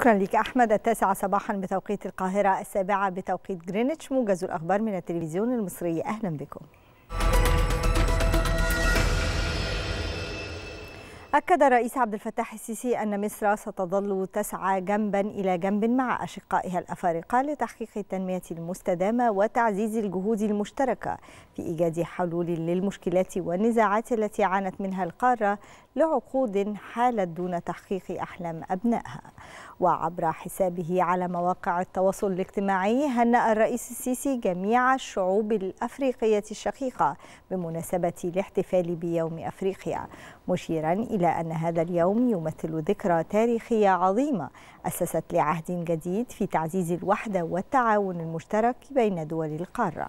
شكرا لك أحمد التاسعة صباحا بتوقيت القاهرة السابعة بتوقيت جرينتش موجز الأخبار من التلفزيون المصري أهلا بكم أكد الرئيس عبد الفتاح السيسي أن مصر ستظل تسعى جنبا إلى جنب مع أشقائها الأفارقة لتحقيق التنمية المستدامة وتعزيز الجهود المشتركة في إيجاد حلول للمشكلات والنزاعات التي عانت منها القارة لعقود حالت دون تحقيق أحلام أبنائها وعبر حسابه على مواقع التواصل الاجتماعي هنأ الرئيس السيسي جميع الشعوب الأفريقية الشقيقة بمناسبة الاحتفال بيوم أفريقيا مشيرا إلى أن هذا اليوم يمثل ذكرى تاريخية عظيمة أسست لعهد جديد في تعزيز الوحدة والتعاون المشترك بين دول القارة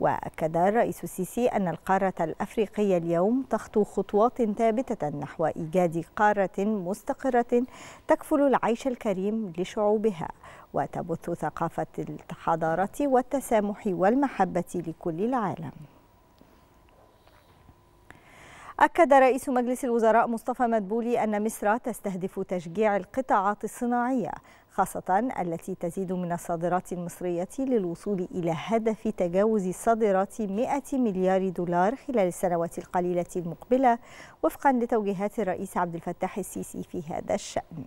وأكد الرئيس السيسي أن القارة الأفريقية اليوم تخطو خطوات ثابتة نحو إيجاد قارة مستقرة تكفل العيش الكريم لشعوبها وتبث ثقافة الحضارة والتسامح والمحبة لكل العالم أكد رئيس مجلس الوزراء مصطفى مدبولي أن مصر تستهدف تشجيع القطاعات الصناعية خاصة التي تزيد من الصادرات المصرية للوصول إلى هدف تجاوز صادرات 100 مليار دولار خلال السنوات القليلة المقبلة وفقا لتوجيهات الرئيس عبد الفتاح السيسي في هذا الشأن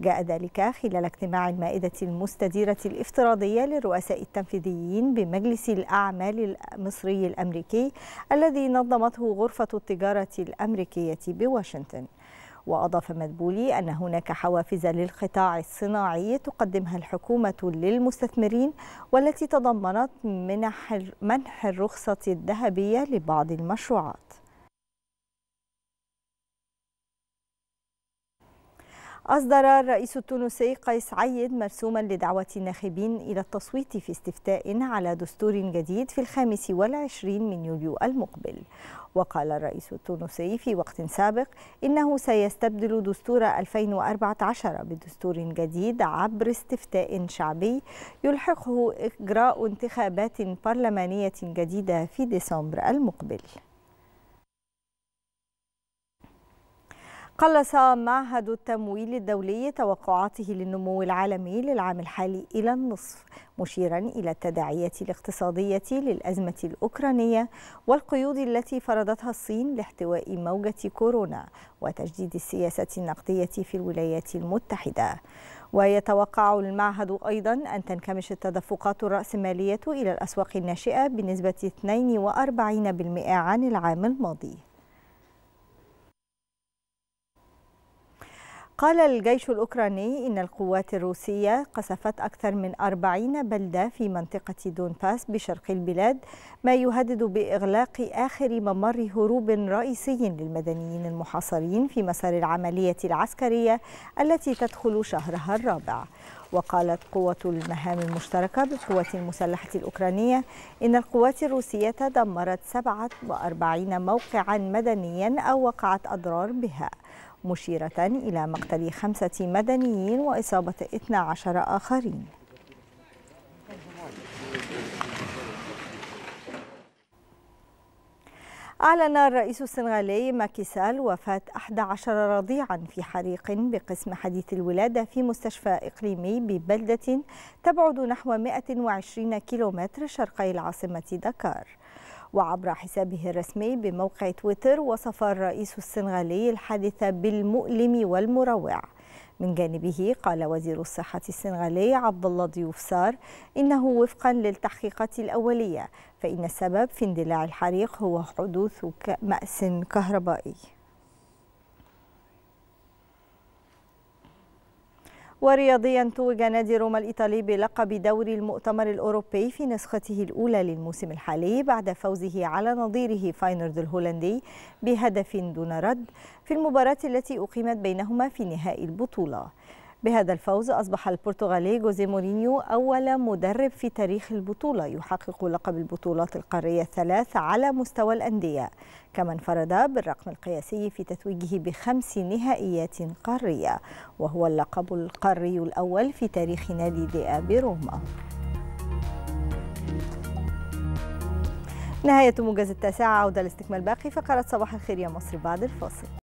جاء ذلك خلال اجتماع المائدة المستديرة الافتراضية للرؤساء التنفيذيين بمجلس الأعمال المصري الأمريكي الذي نظمته غرفة التجارة الأمريكية بواشنطن وأضاف مدبولي أن هناك حوافز للقطاع الصناعي تقدمها الحكومة للمستثمرين والتي تضمنت منح الرخصة الذهبية لبعض المشروعات أصدر الرئيس التونسي قيس عيد مرسوما لدعوة الناخبين إلى التصويت في استفتاء على دستور جديد في الخامس والعشرين من يوليو المقبل وقال الرئيس التونسي في وقت سابق إنه سيستبدل دستور 2014 بدستور جديد عبر استفتاء شعبي يلحقه إجراء انتخابات برلمانية جديدة في ديسمبر المقبل قلص معهد التمويل الدولي توقعاته للنمو العالمي للعام الحالي إلى النصف مشيرا إلى التداعيات الاقتصادية للأزمة الأوكرانية والقيود التي فرضتها الصين لاحتواء موجة كورونا وتجديد السياسة النقدية في الولايات المتحدة ويتوقع المعهد أيضا أن تنكمش التدفقات الرأسمالية إلى الأسواق الناشئة بنسبة 42% عن العام الماضي قال الجيش الأوكراني إن القوات الروسية قصفت أكثر من 40 بلدة في منطقة دونباس بشرق البلاد ما يهدد بإغلاق آخر ممر هروب رئيسي للمدنيين المحاصرين في مسار العملية العسكرية التي تدخل شهرها الرابع وقالت قوة المهام المشتركة بالقوات المسلحة الأوكرانية إن القوات الروسية دمرت 47 موقعا مدنيا أو وقعت أضرار بها مشيرة إلى مقتل خمسة مدنيين وإصابة 12 آخرين أعلن الرئيس السنغالي ماكيسال وفاة 11 رضيعا في حريق بقسم حديث الولادة في مستشفى إقليمي ببلدة تبعد نحو 120 كيلومتر شرقي العاصمة دكار وعبر حسابه الرسمي بموقع تويتر وصف الرئيس السنغالي الحادث بالمؤلم والمروع من جانبه قال وزير الصحة السنغالي عبد الله ضيوف سار إنه وفقا للتحقيقات الأولية فإن السبب في اندلاع الحريق هو حدوث مأس كهربائي ورياضيا توج نادي روما الإيطالي بلقب دوري المؤتمر الأوروبي في نسخته الأولى للموسم الحالي بعد فوزه على نظيره فاينرد الهولندي بهدف دون رد في المباراة التي أقيمت بينهما في نهائي البطولة بهذا الفوز أصبح البرتغالي جوزي مورينيو أول مدرب في تاريخ البطولة يحقق لقب البطولات القارية الثلاث على مستوى الأندية كما انفرد بالرقم القياسي في تتويجه بخمس نهائيات قارية وهو اللقب القاري الأول في تاريخ نادي ذئاب إيه روما نهاية موجز التاسعة عودة لاستكمال باقي فقرة صباح الخير يا مصر بعد الفاصل